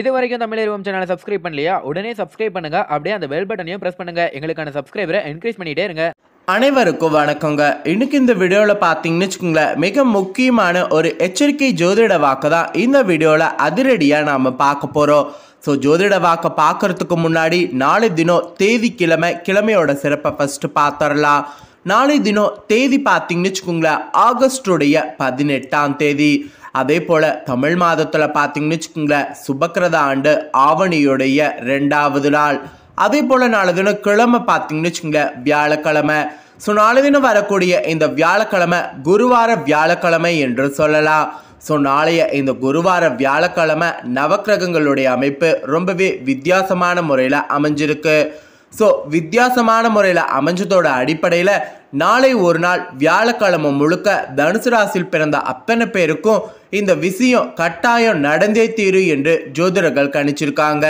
இது வரைக்கும் தமிழ் சேனலை சப்ஸ்கிரைப் பண்ணலையா உடனே சப்ஸ்கிரைப் பண்ணுங்க அப்படியே அந்த பெல் பட்டனையும் பிரஸ் பண்ணுங்க எங்களுக்கான சப்ஸ்கிரைபரை என்கரேஜ் பண்ணிட்டே இருங்க அனைவருக்கும் வணக்கங்க இன்னைக்கு இந்த வீடியோவில் பார்த்தீங்கன்னு வச்சுக்கோங்களேன் மிக முக்கியமான ஒரு எச்சரிக்கை ஜோதிட வாக்கு தான் இந்த வீடியோவில் அதிரடியாக நாம் பார்க்க போகிறோம் ஸோ ஜோதிட வாக்கை பார்க்குறதுக்கு முன்னாடி நாளை தினம் தேதி கிழமை கிழமையோட சிறப்பை ஃபஸ்ட்டு பார்த்துடலாம் நாளை தினம் தேதி பார்த்தீங்கன்னு வச்சுக்கோங்களேன் ஆகஸ்டுடைய பதினெட்டாம் தேதி அதே போல் தமிழ் மாதத்தில் பார்த்தீங்கன்னு வச்சுக்கோங்களேன் சுபக்கிரத ஆண்டு ஆவணியுடைய ரெண்டாவது நாள் அதே போல் நாலு கிழமை பார்த்தீங்கன்னு வச்சுக்கோங்க வியாழக்கிழமை ஸோ நாலு தினம் வரக்கூடிய இந்த வியாழக்கிழமை குருவார வியாழக்கிழமை என்று சொல்லலாம் ஸோ நாளைய இந்த குருவார வியாழக்கிழமை நவக்கிரகங்களுடைய அமைப்பு ரொம்பவே வித்தியாசமான முறையில் அமைஞ்சிருக்கு ஸோ வித்தியாசமான முறையில் அமைஞ்சதோட அடிப்படையில் நாளை ஒரு நாள் வியாழக்கிழமை முழுக்க தனுசு ராசியில் பிறந்த அத்தனை பேருக்கும் இந்த விஷயம் கட்டாயம் நடந்தே தீரும் என்று ஜோதிடர்கள் கணிச்சிருக்காங்க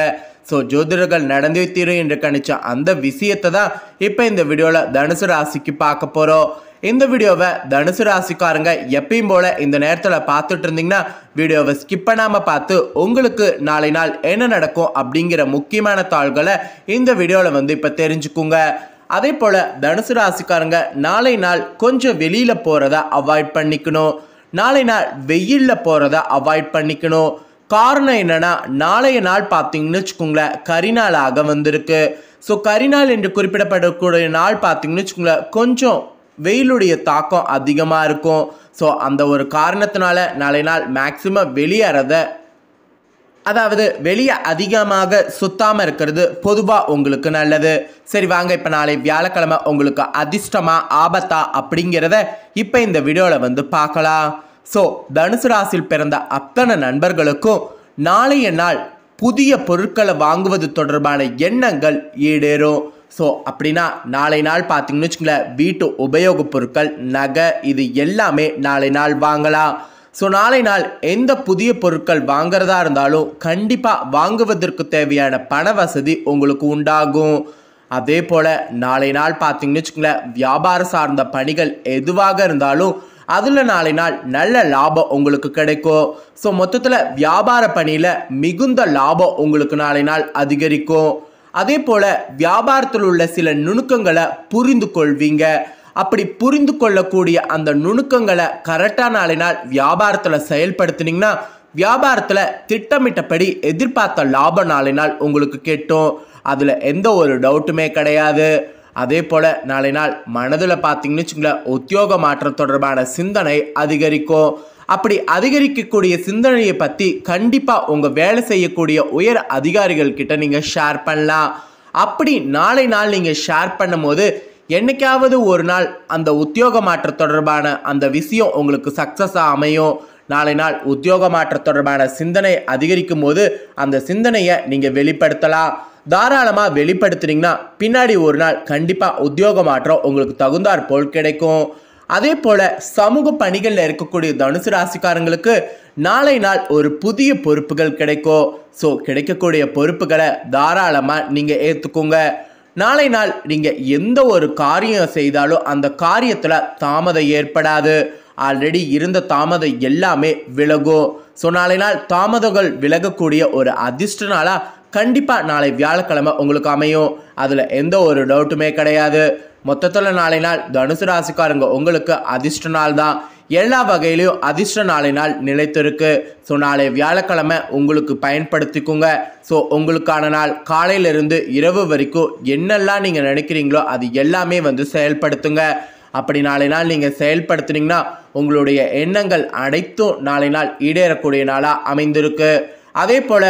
ஸோ ஜோதிடர்கள் நடந்தே தீரும் என்று கணிச்ச அந்த விஷயத்தை தான் இப்போ இந்த வீடியோவில் தனுசு ராசிக்கு பார்க்க போகிறோம் இந்த வீடியோவை தனுசு ராசிக்காரங்க எப்பயும் போல இந்த நேரத்தில் பார்த்துட்டு இருந்தீங்கன்னா வீடியோவை ஸ்கிப் பண்ணாமல் பார்த்து உங்களுக்கு நாளை நாள் என்ன நடக்கும் அப்படிங்கிற முக்கியமான தாள்களை இந்த வீடியோவில் வந்து இப்போ தெரிஞ்சுக்குங்க அதே போல் தனுசு ராசிக்காரங்க நாளை நாள் கொஞ்சம் வெளியில் போகிறத அவாய்ட் பண்ணிக்கணும் நாளை நாள் வெயிலில் போகிறத அவாய்ட் பண்ணிக்கணும் காரணம் என்னென்னா நாளைய நாள் பார்த்தீங்கன்னு வச்சுக்கோங்களேன் கரிநாளாக வந்திருக்கு ஸோ கரிநாள் என்று குறிப்பிடப்படக்கூடிய நாள் பார்த்தீங்கன்னு வச்சுக்கோங்களேன் கொஞ்சம் வெயிலுடைய தாக்கம் அதிகமாக இருக்கும் ஸோ அந்த ஒரு காரணத்தினால நாளை நாள் மேக்சிமம் வெளியேறத அதாவது வெளியே அதிகமாக சுத்தாமல் இருக்கிறது பொதுவாக உங்களுக்கு நல்லது சரி வாங்க இப்போ நாளை வியாழக்கிழமை உங்களுக்கு அதிர்ஷ்டமாக ஆபத்தா அப்படிங்கிறத இப்போ இந்த வீடியோவில் வந்து பார்க்கலாம் ஸோ தனுசு ராசியில் பிறந்த அத்தனை நண்பர்களுக்கும் நாளைய நாள் புதிய பொருட்களை வாங்குவது தொடர்பான எண்ணங்கள் ஈடேறும் ஸோ அப்படின்னா நாளை நாள் பார்த்தீங்கன்னு வச்சுங்களேன் வீட்டு உபயோகப் பொருட்கள் நகை இது எல்லாமே நாளை நாள் வாங்கலாம் ஸோ நாளை நாள் எந்த புதிய பொருட்கள் வாங்குறதா இருந்தாலும் கண்டிப்பாக வாங்குவதற்கு தேவையான பண வசதி உங்களுக்கு உண்டாகும் அதே போல் நாளை நாள் பார்த்தீங்கன்னு வச்சுங்களேன் வியாபாரம் சார்ந்த பணிகள் எதுவாக இருந்தாலும் அதில் நாளை நாள் நல்ல லாபம் உங்களுக்கு கிடைக்கும் ஸோ மொத்தத்தில் வியாபார பணியில் மிகுந்த லாபம் உங்களுக்கு நாளை நாள் அதிகரிக்கும் அதே போல் வியாபாரத்தில் உள்ள சில நுணுக்கங்களை புரிந்து கொள்வீங்க அப்படி புரிந்து கொள்ளக்கூடிய அந்த நுணுக்கங்களை நாளை நாளினால் வியாபாரத்தில் செயல்படுத்தினீங்கன்னா வியாபாரத்தில் திட்டமிட்டபடி எதிர்பார்த்த நாளை நாளினால் உங்களுக்கு கிட்டும் அதில் எந்த ஒரு டவுட்டுமே கிடையாது அதே போல் நாளை நாள் மனதில் பார்த்தீங்கன்னு வச்சுங்களேன் உத்தியோக மாற்றம் தொடர்பான சிந்தனை அதிகரிக்கும் அப்படி அதிகரிக்கக்கூடிய சிந்தனையை பற்றி கண்டிப்பாக உங்கள் வேலை செய்யக்கூடிய உயர் அதிகாரிகள் கிட்ட நீங்கள் ஷேர் பண்ணலாம் அப்படி நாளை நாள் நீங்கள் ஷேர் பண்ணும்போது என்னைக்காவது ஒரு நாள் அந்த உத்தியோக மாற்ற தொடர்பான அந்த விஷயம் உங்களுக்கு சக்ஸஸாக அமையும் நாளை நாள் உத்தியோக மாற்ற தொடர்பான சிந்தனை அதிகரிக்கும் போது அந்த சிந்தனையை நீங்கள் வெளிப்படுத்தலாம் தாராளமாக வெளிப்படுத்துனீங்கன்னா பின்னாடி ஒரு நாள் கண்டிப்பாக உத்தியோக மாற்றம் உங்களுக்கு தகுந்தாற் போல் கிடைக்கும் அதே போல் சமூக பணிகளில் இருக்கக்கூடிய தனுசு ராசிக்காரங்களுக்கு நாளை நாள் ஒரு புதிய பொறுப்புகள் கிடைக்கும் ஸோ கிடைக்கக்கூடிய பொறுப்புகளை தாராளமாக நீங்கள் ஏற்றுக்கோங்க நாளை நாள் நீங்கள் எந்த ஒரு காரியம் செய்தாலும் அந்த காரியத்தில் தாமதம் ஏற்படாது ஆல்ரெடி இருந்த தாமதம் எல்லாமே விலகும் ஸோ நாளை நாள் தாமதங்கள் விலகக்கூடிய ஒரு அதிர்ஷ்ட நாளாக கண்டிப்பாக நாளை வியாழக்கிழமை உங்களுக்கு அமையும் அதில் எந்த ஒரு டவுட்டுமே கிடையாது மொத்தத்தில் நாளை நாள் தனுசு ராசிக்காரங்க உங்களுக்கு அதிர்ஷ்ட நாள் தான் எல்லா வகையிலையும் அதிர்ஷ்ட நாளினால் நிலைத்திருக்கு ஸோ நாளை வியாழக்கிழமை உங்களுக்கு பயன்படுத்திக்கோங்க ஸோ உங்களுக்கான நாள் காலையிலிருந்து இரவு வரைக்கும் என்னெல்லாம் நீங்கள் நினைக்கிறீங்களோ அது எல்லாமே வந்து செயல்படுத்துங்க அப்படி நாளை நாள் நீங்கள் செயல்படுத்துனீங்கன்னா உங்களுடைய எண்ணங்கள் அனைத்தும் நாளை நாள் ஈடேறக்கூடிய நாளாக அமைந்திருக்கு அதே போல்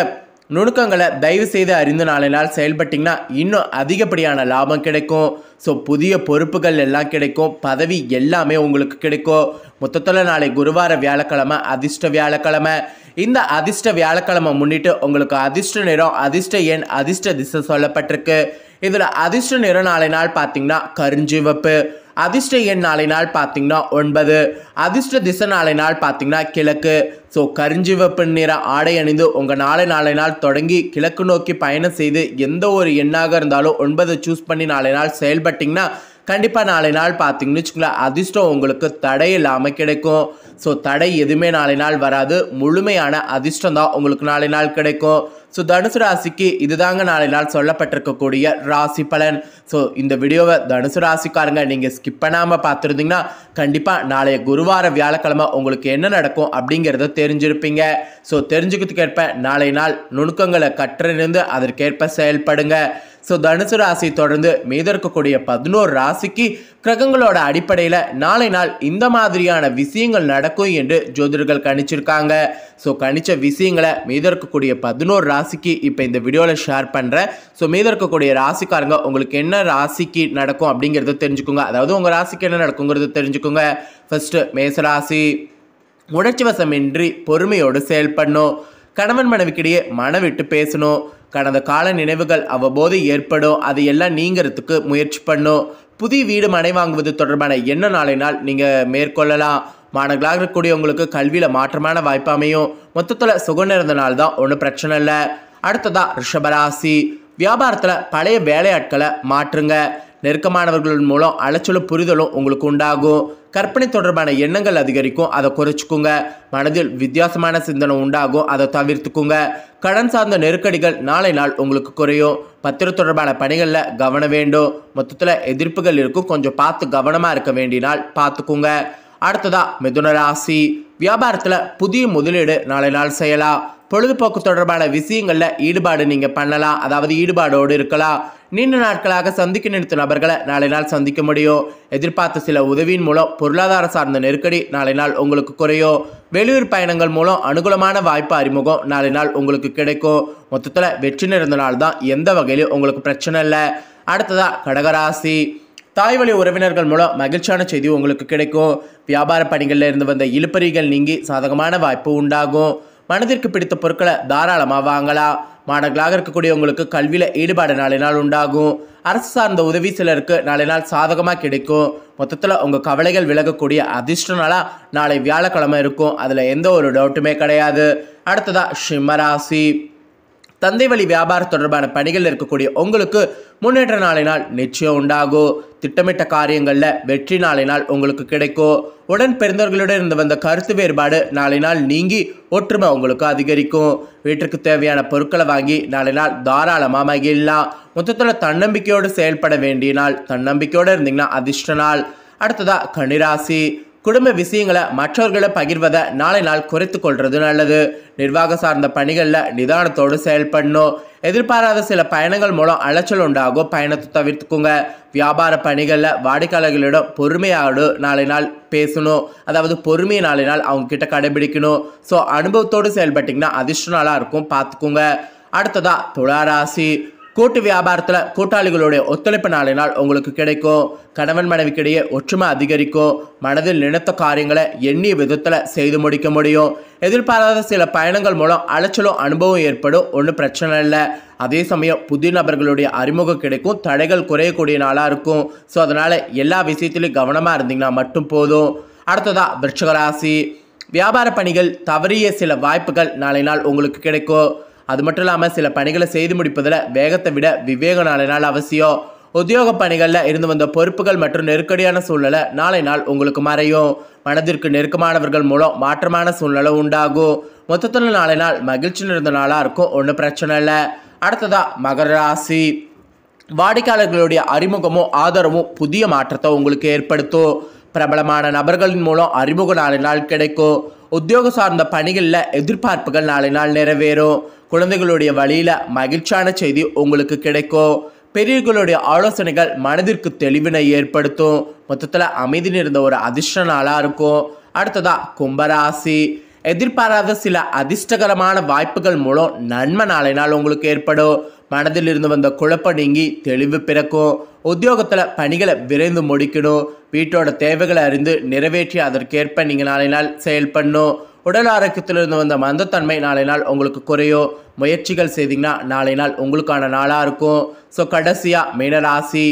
நுணுக்கங்களை தயவு செய்து அறிந்த நாளினால் நாள் செயல்பட்டிங்கன்னா இன்னும் அதிகப்படியான லாபம் கிடைக்கும் ஸோ புதிய பொறுப்புகள் எல்லாம் கிடைக்கும் பதவி எல்லாமே உங்களுக்கு கிடைக்கும் மொத்தத்தில் நாளை குருவார வியாழக்கிழமை அதிர்ஷ்ட வியாழக்கிழமை இந்த அதிர்ஷ்ட வியாழக்கிழமை முன்னிட்டு உங்களுக்கு அதிர்ஷ்ட நிறம் அதிர்ஷ்ட எண் அதிர்ஷ்ட திசை சொல்லப்பட்டிருக்கு இதில் அதிர்ஷ்ட நிறம் நாளை நாள் பார்த்திங்கன்னா கருஞ்சிவப்பு அதிர்ஷ்ட எண் நாளை நாள் பார்த்தீங்கன்னா ஒன்பது அதிர்ஷ்ட திசை நாளை நாள் பார்த்தீங்கன்னா கிழக்கு ஸோ கரிஞ்சிவப்பு நிற ஆடை அணிந்து உங்கள் நாளை நாளை நாள் தொடங்கி கிழக்கு நோக்கி பயணம் செய்து எந்த ஒரு எண்ணாக இருந்தாலும் ஒன்பதை சூஸ் பண்ணி நாளை நாள் செயல்பட்டிங்கன்னா கண்டிப்பாக நாளை நாள் பார்த்தீங்கன்னு வச்சுக்கோங்களேன் அதிர்ஷ்டம் உங்களுக்கு தடை இல்லாமல் கிடைக்கும் ஸோ தடை எதுவுமே நாளை நாள் வராது முழுமையான அதிர்ஷ்டம் தான் உங்களுக்கு நாளை நாள் கிடைக்கும் ஸோ தனுசு ராசிக்கு இதுதாங்க நாளை நாள் சொல்லப்பட்டிருக்கக்கூடிய ராசி பலன் ஸோ இந்த வீடியோவை தனுசு ராசிக்காரங்க நீங்கள் ஸ்கிப் பண்ணாமல் பார்த்துருந்தீங்கன்னா கண்டிப்பாக நாளைய குருவார வியாழக்கிழமை உங்களுக்கு என்ன நடக்கும் அப்படிங்கிறத தெரிஞ்சிருப்பீங்க ஸோ தெரிஞ்சுக்கிறதுக்கேற்ப நாளை நாள் நுணுக்கங்களை கற்றிருந்து அதற்கேற்ப செயல்படுங்க ஸோ தனுசு ராசி தொடர்ந்து மீத இருக்கக்கூடிய பதினோரு ராசிக்கு கிரகங்களோட அடிப்படையில் நாளை நாள் இந்த மாதிரியான விஷயங்கள் நடக்கும் என்று ஜோதிடர்கள் கணிச்சிருக்காங்க ஸோ கணிச்ச விஷயங்களை மீத இருக்கக்கூடிய பதினோரு ராசிக்கு இப்போ இந்த வீடியோவில் ஷேர் பண்ணுறேன் ஸோ மீத இருக்கக்கூடிய ராசிக்காரங்க உங்களுக்கு என்ன ராசிக்கு நடக்கும் அப்படிங்கிறத தெரிஞ்சுக்கோங்க அதாவது உங்கள் ராசிக்கு என்ன நடக்குங்கிறது தெரிஞ்சுக்கோங்க ஃபஸ்ட்டு மேசராசி உணர்ச்சி வசமின்றி பொறுமையோடு செயல்படணும் கணவன் மனைவிக்கிடையே மனம் விட்டு பேசணும் கடந்த கால நினைவுகள் அவ்வப்போது ஏற்படும் அதையெல்லாம் எல்லாம் நீங்கிறதுக்கு முயற்சி பண்ணும் புதிய வீடு மனை வாங்குவது தொடர்பான என்ன நாளை நாள் நீங்கள் மேற்கொள்ளலாம் மாணவர்களாக இருக்கக்கூடியவங்களுக்கு கல்வியில் மாற்றமான வாய்ப்பு அமையும் மொத்தத்தில் சுகம் இருந்தனால நாள் தான் ஒன்றும் பிரச்சனை இல்லை அடுத்ததாக ரிஷபராசி வியாபாரத்தில் பழைய வேலையாட்களை மாற்றுங்க நெருக்கமானவர்களின் மூலம் அலைச்சலும் புரிதலும் உங்களுக்கு உண்டாகும் கற்பனை தொடர்பான எண்ணங்கள் அதிகரிக்கும் அதை குறைச்சிக்குங்க மனதில் வித்தியாசமான சிந்தனை உண்டாகும் அதை தவிர்த்துக்குங்க கடன் சார்ந்த நெருக்கடிகள் நாளை நாள் உங்களுக்கு குறையும் பத்திர தொடர்பான பணிகளில் கவனம் வேண்டும் மொத்தத்தில் எதிர்ப்புகள் இருக்கும் கொஞ்சம் பார்த்து கவனமாக இருக்க வேண்டிய நாள் பார்த்துக்குங்க அடுத்ததாக மிதுன ராசி வியாபாரத்தில் புதிய முதலீடு நாளை நாள் செய்யலாம் பொழுதுபோக்கு தொடர்பான விஷயங்களில் ஈடுபாடு நீங்கள் பண்ணலாம் அதாவது ஈடுபாடோடு இருக்கலாம் நீண்ட நாட்களாக சந்திக்க நினைத்த நபர்களை நாளை நாள் சந்திக்க முடியும் எதிர்பார்த்த சில உதவியின் மூலம் பொருளாதார சார்ந்த நெருக்கடி நாளை நாள் உங்களுக்கு குறையும் வெளியூர் பயணங்கள் மூலம் அனுகூலமான வாய்ப்பு அறிமுகம் நாளை நாள் உங்களுக்கு கிடைக்கும் மொத்தத்தில் வெற்றி நிறைந்த நாள் தான் எந்த வகையிலும் உங்களுக்கு பிரச்சனை இல்லை அடுத்ததாக கடகராசி வழி உறவினர்கள் மூலம் மகிழ்ச்சியான செய்தி உங்களுக்கு கிடைக்கும் வியாபார பணிகளில் இருந்து வந்த இழுப்பறிகள் நீங்கி சாதகமான வாய்ப்பு உண்டாகும் மனதிற்கு பிடித்த பொருட்களை தாராளமாக வாங்கலாம் மாணவர்களாக இருக்கக்கூடியவங்களுக்கு கல்வியில் ஈடுபாடு நாளை நாள் உண்டாகும் அரசு சார்ந்த உதவி சிலருக்கு நாளை நாள் சாதகமாக கிடைக்கும் மொத்தத்தில் உங்கள் கவலைகள் விலகக்கூடிய அதிர்ஷ்ட நாளாக நாளை வியாழக்கிழமை இருக்கும் அதில் எந்த ஒரு டவுட்டுமே கிடையாது அடுத்ததாக சிம்மராசி தந்தை வழி வியாபாரம் தொடர்பான பணிகள் இருக்கக்கூடிய உங்களுக்கு முன்னேற்ற நாளினால் நிச்சயம் உண்டாகும் திட்டமிட்ட காரியங்களில் வெற்றி நாளை நாள் உங்களுக்கு கிடைக்கும் உடன் பிறந்தவர்களுடன் இருந்து வந்த கருத்து வேறுபாடு நாளை நாள் நீங்கி ஒற்றுமை உங்களுக்கு அதிகரிக்கும் வீட்டுக்கு தேவையான பொருட்களை வாங்கி நாளை நாள் தாராளமாக மகிழலாம் மொத்தத்தில் தன்னம்பிக்கையோடு செயல்பட வேண்டிய நாள் தன்னம்பிக்கையோடு இருந்தீங்கன்னா அதிர்ஷ்ட நாள் அடுத்ததாக கன்னிராசி குடும்ப விஷயங்களை மற்றவர்களை பகிர்வதை நாளை நாள் குறைத்து கொள்வது நல்லது நிர்வாக சார்ந்த பணிகளில் நிதானத்தோடு செயல்படணும் எதிர்பாராத சில பயணங்கள் மூலம் அலைச்சல் உண்டாகும் பயணத்தை தவிர்த்துக்குங்க வியாபார பணிகளில் வாடிக்கையாளர்களிடம் பொறுமையோடு நாளை நாள் பேசணும் அதாவது பொறுமையை நாளை நாள் அவங்க கிட்ட கடைபிடிக்கணும் ஸோ அனுபவத்தோடு செயல்பட்டிங்கன்னா அதிர்ஷ்ட நாளாக இருக்கும் பார்த்துக்குங்க அடுத்ததாக துளாராசி கூட்டு வியாபாரத்தில் கூட்டாளிகளுடைய ஒத்துழைப்பு நாளினால் உங்களுக்கு கிடைக்கும் கணவன் மனைவிக்கிடையே ஒற்றுமை அதிகரிக்கும் மனதில் நினைத்த காரியங்களை எண்ணிய விதத்தில் செய்து முடிக்க முடியும் எதிர்பாராத சில பயணங்கள் மூலம் அலைச்சலும் அனுபவம் ஏற்படும் ஒன்றும் பிரச்சனை இல்லை அதே சமயம் புதிய நபர்களுடைய அறிமுகம் கிடைக்கும் தடைகள் குறையக்கூடிய நாளாக இருக்கும் ஸோ அதனால் எல்லா விஷயத்திலையும் கவனமாக இருந்தீங்கன்னா மட்டும் போதும் அடுத்ததாக விருட்சகராசி வியாபார பணிகள் தவறிய சில வாய்ப்புகள் நாளை நாள் உங்களுக்கு கிடைக்கும் அது மட்டும் இல்லாமல் சில பணிகளை செய்து முடிப்பதில் வேகத்தை விட விவேக நாளை நாள் அவசியம் உத்தியோக பணிகளில் இருந்து வந்த பொறுப்புகள் மற்றும் நெருக்கடியான சூழ்நிலை நாளை நாள் உங்களுக்கு மறையும் மனதிற்கு நெருக்கமானவர்கள் மூலம் மாற்றமான சூழ்நிலை உண்டாகும் மொத்தத்தில் நாளை நாள் மகிழ்ச்சி நிறைந்த நாளாக இருக்கும் ஒன்றும் பிரச்சனை இல்லை அடுத்ததாக மகர ராசி வாடிக்கையாளர்களுடைய அறிமுகமும் ஆதரவும் புதிய மாற்றத்தை உங்களுக்கு ஏற்படுத்தும் பிரபலமான நபர்களின் மூலம் அறிமுக நாள் கிடைக்கும் உத்தியோக சார்ந்த பணிகளில் எதிர்பார்ப்புகள் நாளை நாள் நிறைவேறும் குழந்தைகளுடைய வழியில் மகிழ்ச்சியான செய்தி உங்களுக்கு கிடைக்கும் பெரியவர்களுடைய ஆலோசனைகள் மனதிற்கு தெளிவினை ஏற்படுத்தும் மொத்தத்தில் அமைதி நிறைந்த ஒரு அதிர்ஷ்ட நாளாக இருக்கும் அடுத்ததாக கும்பராசி எதிர்பாராத சில அதிர்ஷ்டகரமான வாய்ப்புகள் மூலம் நன்மை நாளை நாள் உங்களுக்கு ஏற்படும் மனதில் இருந்து வந்த குழப்பம் நீங்கி தெளிவு பிறக்கும் உத்தியோகத்தில் பணிகளை விரைந்து முடிக்கணும் வீட்டோட தேவைகளை அறிந்து நிறைவேற்றி அதற்கேற்ப நீங்கள் நாளை நாள் பண்ணும் உடல் ஆரோக்கியத்திலிருந்து வந்த மந்தத்தன்மை நாளை நாள் உங்களுக்கு குறையும் முயற்சிகள் செய்தீங்கன்னா நாளை நாள் உங்களுக்கான நாளாக இருக்கும் ஸோ கடைசியாக மீனராசி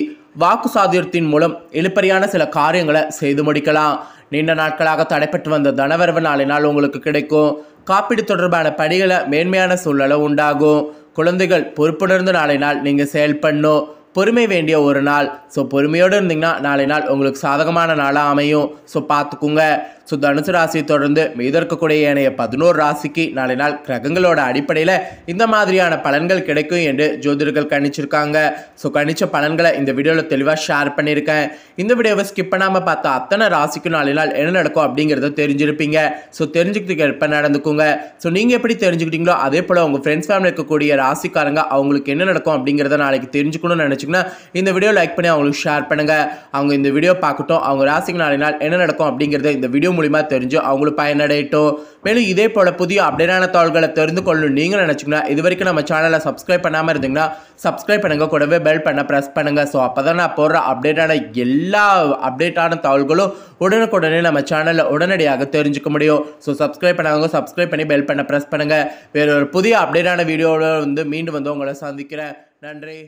வாக்கு சாதியத்தின் மூலம் இழுப்பறியான சில காரியங்களை செய்து முடிக்கலாம் நீண்ட நாட்களாக தடைப்பட்டு வந்த தனவரவு நாளை நாள் உங்களுக்கு கிடைக்கும் காப்பீடு தொடர்பான பணிகளை மேன்மையான சூழலை உண்டாகும் குழந்தைகள் பொறுப்புணர்ந்த நாளை நாள் நீங்கள் செயல்படணும் பொறுமை வேண்டிய ஒரு நாள் ஸோ பொறுமையோடு இருந்தீங்கன்னா நாளை நாள் உங்களுக்கு சாதகமான நாளாக அமையும் ஸோ பார்த்துக்குங்க ஸோ தனுசு ராசியை தொடர்ந்து இருக்கக்கூடிய ஏனைய பதினோரு ராசிக்கு நாளை நாள் கிரகங்களோட அடிப்படையில் இந்த மாதிரியான பலன்கள் கிடைக்கும் என்று ஜோதிடர்கள் கணிச்சிருக்காங்க ஸோ கணிச்ச பலன்களை இந்த வீடியோவில் தெளிவாக ஷேர் பண்ணியிருக்கேன் இந்த வீடியோவை ஸ்கிப் பண்ணாமல் பார்த்தா அத்தனை ராசிக்கும் நாளை நாள் என்ன நடக்கும் அப்படிங்கிறத தெரிஞ்சிருப்பீங்க ஸோ தெரிஞ்சுக்கிறதுக்கு எப்போ நடந்துக்குங்க ஸோ நீங்கள் எப்படி தெரிஞ்சுக்கிட்டீங்களோ அதே போல் உங்கள் ஃப்ரெண்ட்ஸ் ஃபேமிலி இருக்கக்கூடிய ராசிக்காரங்க அவங்களுக்கு என்ன நடக்கும் அப்படிங்கிறத நாளைக்கு தெரிஞ்சுக்கணும்னு நினச்சிங்கன்னா இந்த வீடியோ லைக் பண்ணி அவங்களுக்கு ஷேர் பண்ணுங்கள் அவங்க இந்த வீடியோ பார்க்கட்டும் அவங்க ராசிக்கு நாளை நாள் என்ன நடக்கும் அப்படிங்கிறத இந்த வீடியோ மூலிமா தெரிஞ்சு அவங்களும் பயனடையட்டும் மேலும் இதே போல் புதிய அப்டேட்டான தாள்களை தெரிந்து கொள்ளணும் நீங்கள் நினச்சிங்கன்னா இது வரைக்கும் நம்ம சேனலை சப்ஸ்கிரைப் பண்ணாமல் இருந்தீங்கன்னா சப்ஸ்கிரைப் பண்ணுங்கள் கூடவே பெல் பண்ண ப்ரெஸ் பண்ணுங்கள் ஸோ அப்போ தான் நான் போடுற அப்டேட்டான எல்லா அப்டேட்டான தகவல்களும் உடனுக்குடனே நம்ம சேனலில் உடனடியாக தெரிஞ்சுக்க முடியும் ஸோ சப்ஸ்கிரைப் பண்ணாங்க சப்ஸ்கிரைப் பண்ணி பெல் பண்ண ப்ரெஸ் பண்ணுங்கள் வேறு ஒரு புதிய அப்டேட்டான வீடியோவில் வந்து மீண்டும் வந்து உங்களை சந்திக்கிறேன் நன்றி